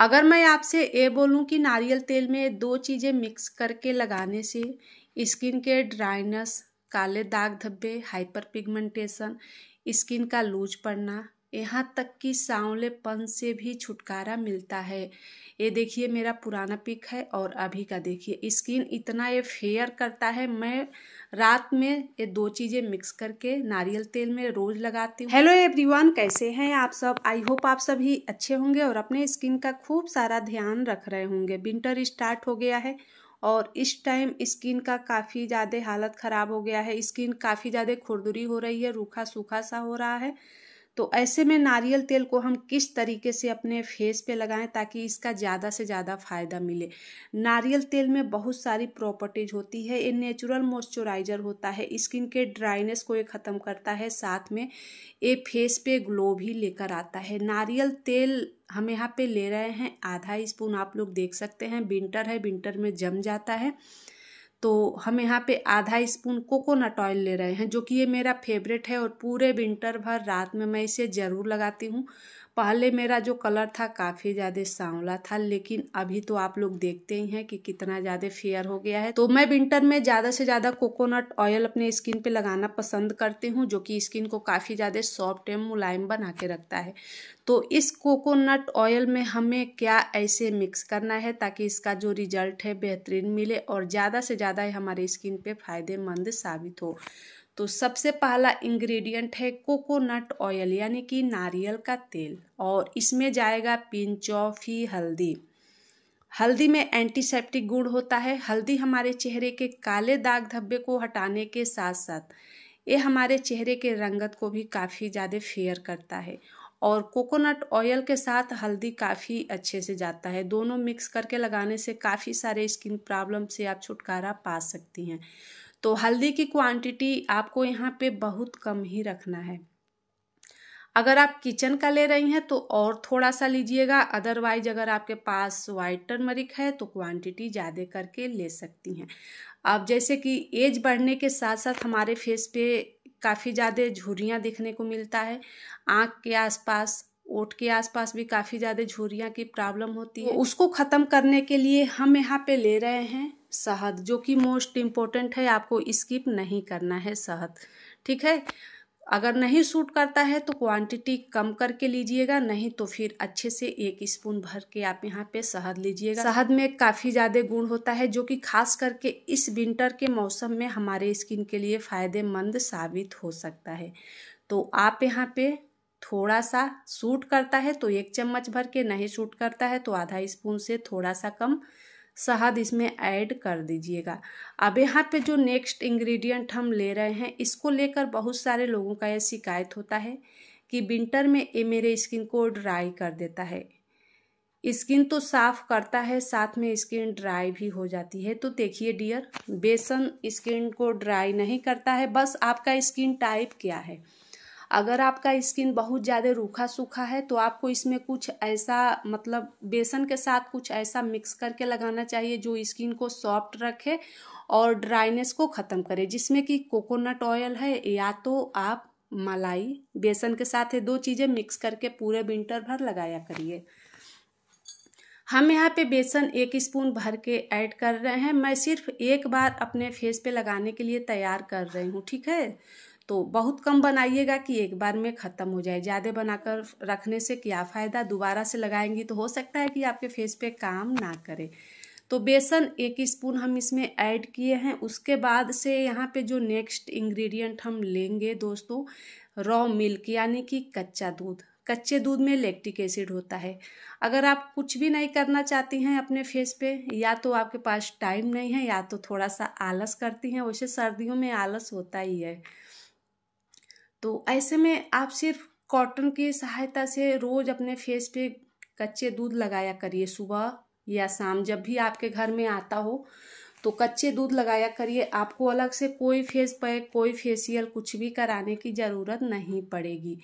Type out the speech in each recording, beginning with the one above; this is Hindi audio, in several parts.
अगर मैं आपसे ये बोलूँ कि नारियल तेल में दो चीज़ें मिक्स करके लगाने से स्किन के ड्राइनेस काले दाग धब्बे हाइपर पिगमेंटेशन स्किन का लूज पड़ना यहाँ तक कि सांवलेपन से भी छुटकारा मिलता है ये देखिए मेरा पुराना पिक है और अभी का देखिए स्किन इतना ये फेयर करता है मैं रात में ये दो चीज़ें मिक्स करके नारियल तेल में रोज़ लगाती हूँ हेलो एवरीवन कैसे हैं आप सब आई होप आप सभी अच्छे होंगे और अपने स्किन का खूब सारा ध्यान रख रहे होंगे विंटर स्टार्ट हो गया है और इस टाइम स्किन का काफ़ी ज़्यादा हालत ख़राब हो गया है स्किन काफ़ी ज़्यादा खुरदुरी हो रही है रूखा सूखा सा हो रहा है तो ऐसे में नारियल तेल को हम किस तरीके से अपने फेस पे लगाएं ताकि इसका ज़्यादा से ज़्यादा फ़ायदा मिले नारियल तेल में बहुत सारी प्रॉपर्टीज होती है ये नेचुरल मॉइस्चराइज़र होता है स्किन के ड्राइनेस को ये ख़त्म करता है साथ में ये फेस पे ग्लो भी लेकर आता है नारियल तेल हम यहाँ पे ले रहे हैं आधा स्पून आप लोग देख सकते हैं विंटर है विंटर में जम जाता है तो हम यहाँ पे आधा स्पून कोकोनट ऑयल ले रहे हैं जो कि ये मेरा फेवरेट है और पूरे विंटर भर रात में मैं इसे ज़रूर लगाती हूँ पहले मेरा जो कलर था काफ़ी ज़्यादा सांवला था लेकिन अभी तो आप लोग देखते ही हैं कि कितना ज़्यादा फेयर हो गया है तो मैं विंटर में ज़्यादा से ज़्यादा कोकोनट ऑयल अपने स्किन पे लगाना पसंद करती हूँ जो कि स्किन को काफ़ी ज़्यादा सॉफ्ट एंड मुलायम बना के रखता है तो इस कोकोनट ऑयल में हमें क्या ऐसे मिक्स करना है ताकि इसका जो रिजल्ट है बेहतरीन मिले और ज़्यादा से ज़्यादा हमारे स्किन पर फ़ायदेमंद साबित हो तो सबसे पहला इंग्रेडिएंट है कोकोनट ऑयल यानी कि नारियल का तेल और इसमें जाएगा पिंच ऑफ ही हल्दी हल्दी में एंटीसेप्टिक गुण होता है हल्दी हमारे चेहरे के काले दाग धब्बे को हटाने के साथ साथ ये हमारे चेहरे के रंगत को भी काफ़ी ज़्यादा फेयर करता है और कोकोनट ऑयल के साथ हल्दी काफ़ी अच्छे से जाता है दोनों मिक्स करके लगाने से काफ़ी सारे स्किन प्रॉब्लम से आप छुटकारा पा सकती हैं तो हल्दी की क्वांटिटी आपको यहाँ पे बहुत कम ही रखना है अगर आप किचन का ले रही हैं तो और थोड़ा सा लीजिएगा अदरवाइज अगर आपके पास वाइट टर्मरिक है तो क्वांटिटी ज़्यादा करके ले सकती हैं अब जैसे कि एज बढ़ने के साथ साथ हमारे फेस पे काफ़ी ज़्यादा झुरियाँ देखने को मिलता है आँख के आसपास ओट के आसपास भी काफ़ी ज़्यादा झुरियाँ की प्रॉब्लम होती है तो उसको ख़त्म करने के लिए हम यहाँ पे ले रहे हैं शहद जो कि मोस्ट इम्पोर्टेंट है आपको स्किप नहीं करना है शहद ठीक है अगर नहीं सूट करता है तो क्वांटिटी कम करके लीजिएगा नहीं तो फिर अच्छे से एक स्पून भर के आप यहाँ पे शहद लीजिएगा शहद में काफ़ी ज़्यादा गुण होता है जो कि खास करके इस विंटर के मौसम में हमारे स्किन के लिए फ़ायदेमंद साबित हो सकता है तो आप यहाँ पे थोड़ा सा सूट करता है तो एक चम्मच भर के नहीं सूट करता है तो आधा स्पून से थोड़ा सा कम शहद इसमें ऐड कर दीजिएगा अब यहाँ पे जो नेक्स्ट इंग्रेडिएंट हम ले रहे हैं इसको लेकर बहुत सारे लोगों का यह शिकायत होता है कि विंटर में ये मेरे स्किन को ड्राई कर देता है स्किन तो साफ करता है साथ में स्किन ड्राई भी हो जाती है तो देखिए डियर बेसन स्किन को ड्राई नहीं करता है बस आपका स्किन टाइप क्या है अगर आपका स्किन बहुत ज़्यादा रूखा सूखा है तो आपको इसमें कुछ ऐसा मतलब बेसन के साथ कुछ ऐसा मिक्स करके लगाना चाहिए जो स्किन को सॉफ्ट रखे और ड्राइनेस को ख़त्म करे जिसमें कि कोकोनट ऑयल है या तो आप मलाई बेसन के साथ है दो चीज़ें मिक्स करके पूरे विंटर भर लगाया करिए हम यहाँ पे बेसन एक स्पून भर के ऐड कर रहे हैं मैं सिर्फ एक बार अपने फेस पे लगाने के लिए तैयार कर रही हूँ ठीक है तो बहुत कम बनाइएगा कि एक बार में ख़त्म हो जाए ज़्यादा बनाकर रखने से क्या फ़ायदा दोबारा से लगाएंगी तो हो सकता है कि आपके फेस पे काम ना करे तो बेसन एक स्पून हम इसमें ऐड किए हैं उसके बाद से यहाँ पे जो नेक्स्ट इंग्रेडिएंट हम लेंगे दोस्तों रॉ मिल्क यानी कि कच्चा दूध कच्चे दूध में लेक्टिक एसिड होता है अगर आप कुछ भी नहीं करना चाहती हैं अपने फेस पे या तो आपके पास टाइम नहीं है या तो थोड़ा सा आलस करती हैं वैसे सर्दियों में आलस होता ही है तो ऐसे में आप सिर्फ कॉटन की सहायता से रोज़ अपने फेस पे कच्चे दूध लगाया करिए सुबह या शाम जब भी आपके घर में आता हो तो कच्चे दूध लगाया करिए आपको अलग से कोई फेस पैक कोई फेसियल कुछ भी कराने की ज़रूरत नहीं पड़ेगी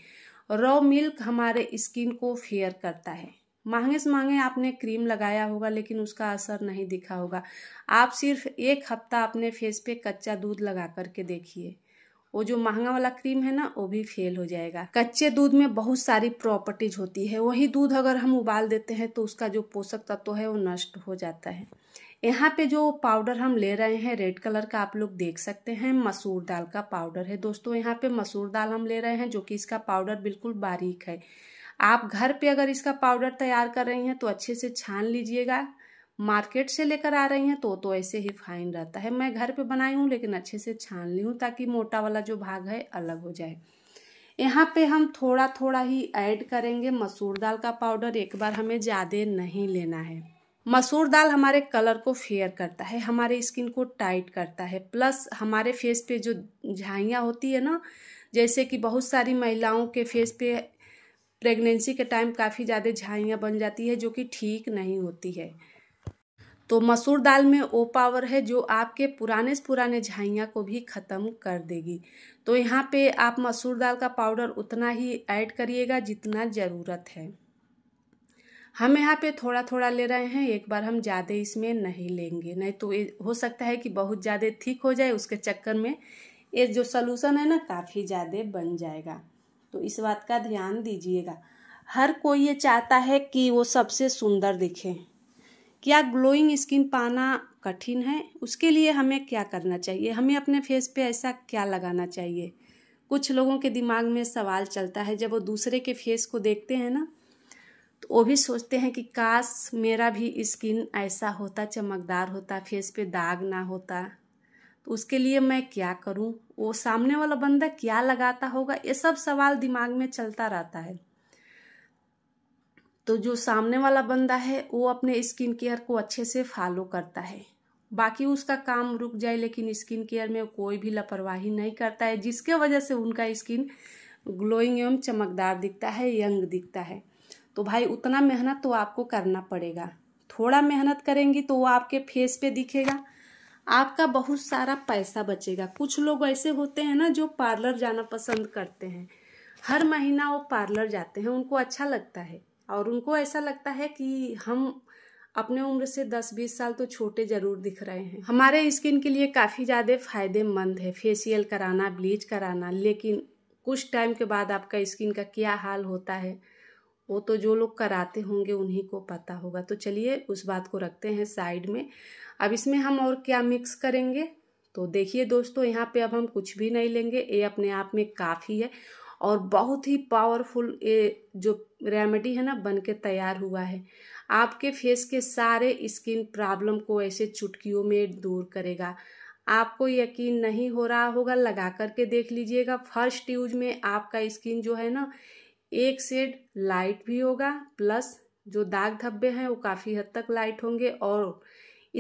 रॉ मिल्क हमारे स्किन को फेयर करता है महंगे से महंगे आपने क्रीम लगाया होगा लेकिन उसका असर नहीं दिखा होगा आप सिर्फ एक हफ्ता अपने फेस पे कच्चा दूध लगा करके देखिए वो जो महंगा वाला क्रीम है ना वो भी फेल हो जाएगा कच्चे दूध में बहुत सारी प्रॉपर्टीज होती है वही दूध अगर हम उबाल देते हैं तो उसका जो पोषक तत्व है वो नष्ट हो जाता है यहाँ पे जो पाउडर हम ले रहे हैं रेड कलर का आप लोग देख सकते हैं मसूर दाल का पाउडर है दोस्तों यहाँ पे मसूर दाल हम ले रहे हैं जो कि इसका पाउडर बिल्कुल बारीक है आप घर पे अगर इसका पाउडर तैयार कर रही हैं तो अच्छे से छान लीजिएगा मार्केट से लेकर आ रही हैं तो तो ऐसे ही फाइन रहता है मैं घर पे बनाई हूँ लेकिन अच्छे से छान ली हूँ ताकि मोटा वाला जो भाग है अलग हो जाए यहाँ पे हम थोड़ा थोड़ा ही ऐड करेंगे मसूर दाल का पाउडर एक बार हमें ज़्यादा नहीं लेना है मसूर दाल हमारे कलर को फेयर करता है हमारे स्किन को टाइट करता है प्लस हमारे फेस पे जो झाइयाँ होती है ना जैसे कि बहुत सारी महिलाओं के फेस पे प्रेगनेंसी के टाइम काफ़ी ज़्यादा झाइयाँ बन जाती है जो कि ठीक नहीं होती है तो मसूर दाल में वो पावर है जो आपके पुराने से पुराने झाइयाँ को भी ख़त्म कर देगी तो यहाँ पे आप मसूर दाल का पाउडर उतना ही ऐड करिएगा जितना ज़रूरत है हम यहाँ पे थोड़ा थोड़ा ले रहे हैं एक बार हम ज़्यादा इसमें नहीं लेंगे नहीं तो हो सकता है कि बहुत ज़्यादा ठीक हो जाए उसके चक्कर में ये जो सोलूसन है ना काफ़ी ज़्यादा बन जाएगा तो इस बात का ध्यान दीजिएगा हर कोई ये चाहता है कि वो सबसे सुंदर दिखे क्या ग्लोइंग स्किन पाना कठिन है उसके लिए हमें क्या करना चाहिए हमें अपने फेस पे ऐसा क्या लगाना चाहिए कुछ लोगों के दिमाग में सवाल चलता है जब वो दूसरे के फेस को देखते हैं ना तो वो भी सोचते हैं कि काश मेरा भी स्किन ऐसा होता चमकदार होता फेस पे दाग ना होता तो उसके लिए मैं क्या करूं वो सामने वाला बंदा क्या लगाता होगा ये सब सवाल दिमाग में चलता रहता है तो जो सामने वाला बंदा है वो अपने स्किन केयर को अच्छे से फॉलो करता है बाकी उसका काम रुक जाए लेकिन स्किन केयर में कोई भी लापरवाही नहीं करता है जिसके वजह से उनका स्किन ग्लोइंग एवं चमकदार दिखता है यंग दिखता है तो भाई उतना मेहनत तो आपको करना पड़ेगा थोड़ा मेहनत करेंगी तो वो आपके फेस पे दिखेगा आपका बहुत सारा पैसा बचेगा कुछ लोग ऐसे होते हैं ना जो पार्लर जाना पसंद करते हैं हर महीना वो पार्लर जाते हैं उनको अच्छा लगता है और उनको ऐसा लगता है कि हम अपने उम्र से 10-20 साल तो छोटे ज़रूर दिख रहे हैं हमारे स्किन के लिए काफ़ी ज़्यादा फायदेमंद है फेशियल कराना ब्लीच कराना लेकिन कुछ टाइम के बाद आपका स्किन का क्या हाल होता है वो तो जो लोग कराते होंगे उन्हीं को पता होगा तो चलिए उस बात को रखते हैं साइड में अब इसमें हम और क्या मिक्स करेंगे तो देखिए दोस्तों यहाँ पे अब हम कुछ भी नहीं लेंगे ये अपने आप में काफ़ी है और बहुत ही पावरफुल ये जो रेमेडी है ना बन के तैयार हुआ है आपके फेस के सारे स्किन प्रॉब्लम को ऐसे चुटकियों में दूर करेगा आपको यकीन नहीं हो रहा होगा लगा करके देख लीजिएगा फर्स्ट यूज में आपका स्किन जो है ना एक सेड लाइट भी होगा प्लस जो दाग धब्बे हैं वो काफ़ी हद तक लाइट होंगे और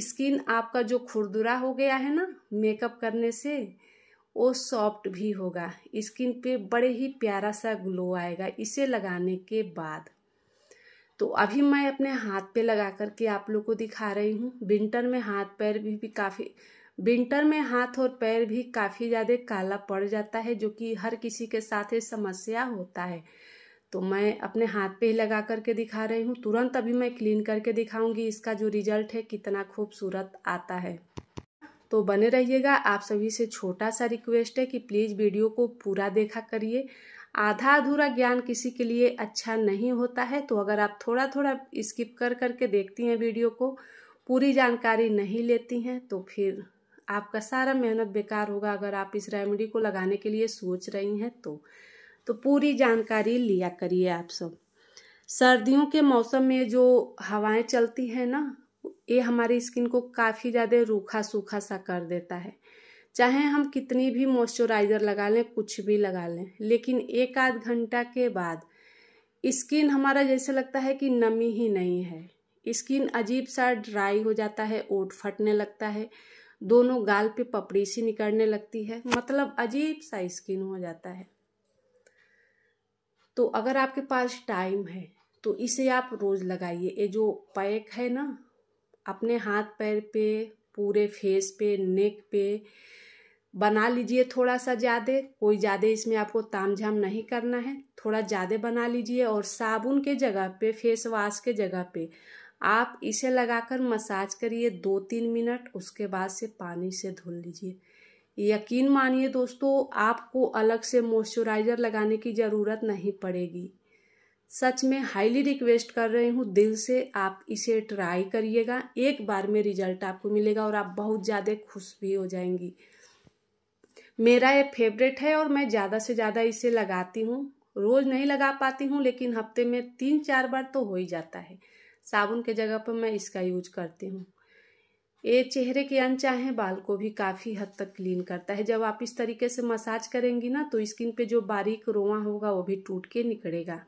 स्किन आपका जो खुरदुरा हो गया है ना मेकअप करने से वो सॉफ्ट भी होगा स्किन पे बड़े ही प्यारा सा ग्लो आएगा इसे लगाने के बाद तो अभी मैं अपने हाथ पे लगा करके आप लोग को दिखा रही हूँ विंटर में हाथ पैर भी, भी काफ़ी विंटर में हाथ और पैर भी काफ़ी ज़्यादा काला पड़ जाता है जो कि हर किसी के साथ ये समस्या होता है तो मैं अपने हाथ पे ही लगा करके दिखा रही हूँ तुरंत अभी मैं क्लीन करके दिखाऊंगी इसका जो रिजल्ट है कितना खूबसूरत आता है तो बने रहिएगा आप सभी से छोटा सा रिक्वेस्ट है कि प्लीज़ वीडियो को पूरा देखा करिए आधा अधूरा ज्ञान किसी के लिए अच्छा नहीं होता है तो अगर आप थोड़ा थोड़ा स्किप कर करके देखती हैं वीडियो को पूरी जानकारी नहीं लेती हैं तो फिर आपका सारा मेहनत बेकार होगा अगर आप इस रेमेडी को लगाने के लिए सोच रही हैं तो तो पूरी जानकारी लिया करिए आप सब सर्दियों के मौसम में जो हवाएं चलती हैं ना ये हमारी स्किन को काफ़ी ज़्यादा रूखा सूखा सा कर देता है चाहे हम कितनी भी मॉइस्चराइज़र लगा लें कुछ भी लगा लें लेकिन एक आध घंटा के बाद स्किन हमारा जैसे लगता है कि नमी ही नहीं है स्किन अजीब सा ड्राई हो जाता है ओट फटने लगता है दोनों गाल पे पपड़ी सी निकलने लगती है मतलब अजीब सा स्किन हो जाता है तो अगर आपके पास टाइम है तो इसे आप रोज़ लगाइए ये जो पैक है ना अपने हाथ पैर पे पूरे फेस पे नेक पे बना लीजिए थोड़ा सा ज़्यादा कोई ज़्यादा इसमें आपको ताम झाम नहीं करना है थोड़ा ज़्यादा बना लीजिए और साबुन के जगह पे फेस वाश के जगह पे आप इसे लगाकर मसाज करिए दो तीन मिनट उसके बाद से पानी से धुल लीजिए यकीन मानिए दोस्तों आपको अलग से मॉइस्चराइज़र लगाने की ज़रूरत नहीं पड़ेगी सच में हाईली रिक्वेस्ट कर रही हूँ दिल से आप इसे ट्राई करिएगा एक बार में रिजल्ट आपको मिलेगा और आप बहुत ज़्यादा खुश भी हो जाएंगी मेरा ये फेवरेट है और मैं ज़्यादा से ज़्यादा इसे लगाती हूँ रोज़ नहीं लगा पाती हूँ लेकिन हफ्ते में तीन चार बार तो हो ही जाता है साबुन के जगह पर मैं इसका यूज करती हूँ ये चेहरे के अनचाहे बाल को भी काफ़ी हद तक क्लीन करता है जब आप इस तरीके से मसाज करेंगी ना तो स्किन पे जो बारीक रोआ होगा वो भी टूट के निकलेगा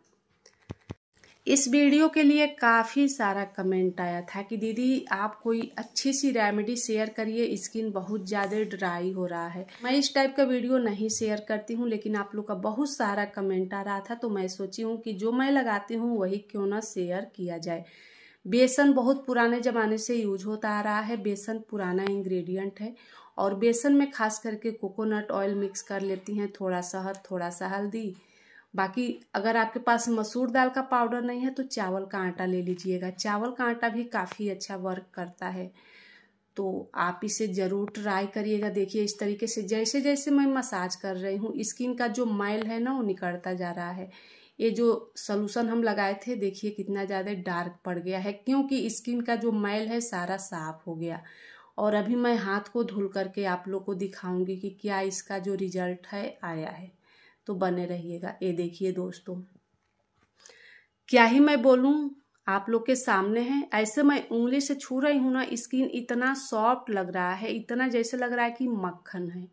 इस वीडियो के लिए काफ़ी सारा कमेंट आया था कि दीदी आप कोई अच्छी सी रेमेडी शेयर करिए स्किन बहुत ज़्यादा ड्राई हो रहा है मैं इस टाइप का वीडियो नहीं शेयर करती हूँ लेकिन आप लोग का बहुत सारा कमेंट आ रहा था तो मैं सोची हूँ कि जो मैं लगाती हूँ वही क्यों ना शेयर किया जाए बेसन बहुत पुराने ज़माने से यूज होता आ रहा है बेसन पुराना इंग्रेडिएंट है और बेसन में खास करके कोकोनट ऑयल मिक्स कर लेती हैं थोड़ा सा हद थोड़ा सा हल्दी बाकी अगर आपके पास मसूर दाल का पाउडर नहीं है तो चावल का आटा ले लीजिएगा चावल का आटा भी काफ़ी अच्छा वर्क करता है तो आप इसे ज़रूर ट्राई करिएगा देखिए इस तरीके से जैसे जैसे मैं मसाज कर रही हूँ स्किन का जो माइल है ना वो निकलता जा रहा है ये जो सोलूशन हम लगाए थे देखिए कितना ज़्यादा डार्क पड़ गया है क्योंकि स्किन का जो मैल है सारा साफ हो गया और अभी मैं हाथ को धुल करके आप लोग को दिखाऊंगी कि क्या इसका जो रिजल्ट है आया है तो बने रहिएगा ये देखिए दोस्तों क्या ही मैं बोलूँ आप लोग के सामने है ऐसे मैं उंगली से छू रही हूँ ना स्किन इतना सॉफ्ट लग रहा है इतना जैसे लग रहा है कि मक्खन है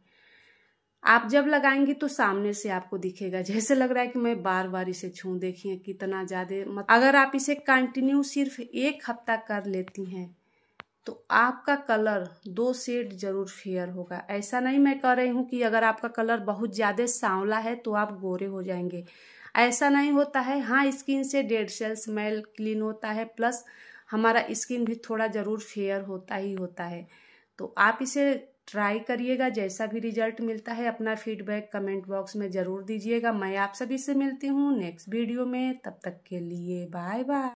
आप जब लगाएंगी तो सामने से आपको दिखेगा जैसे लग रहा है कि मैं बार बार इसे छू देखिए कितना ज़्यादा मत अगर आप इसे कंटिन्यू सिर्फ एक हफ्ता कर लेती हैं तो आपका कलर दो शेड जरूर फेयर होगा ऐसा नहीं मैं कह रही हूँ कि अगर आपका कलर बहुत ज़्यादा सांवला है तो आप गोरे हो जाएंगे ऐसा नहीं होता है हाँ स्किन से डेड सेल स्मेल क्लीन होता है प्लस हमारा स्किन भी थोड़ा ज़रूर फेयर होता ही होता है तो आप इसे ट्राई करिएगा जैसा भी रिजल्ट मिलता है अपना फीडबैक कमेंट बॉक्स में ज़रूर दीजिएगा मैं आप सभी से मिलती हूँ नेक्स्ट वीडियो में तब तक के लिए बाय बाय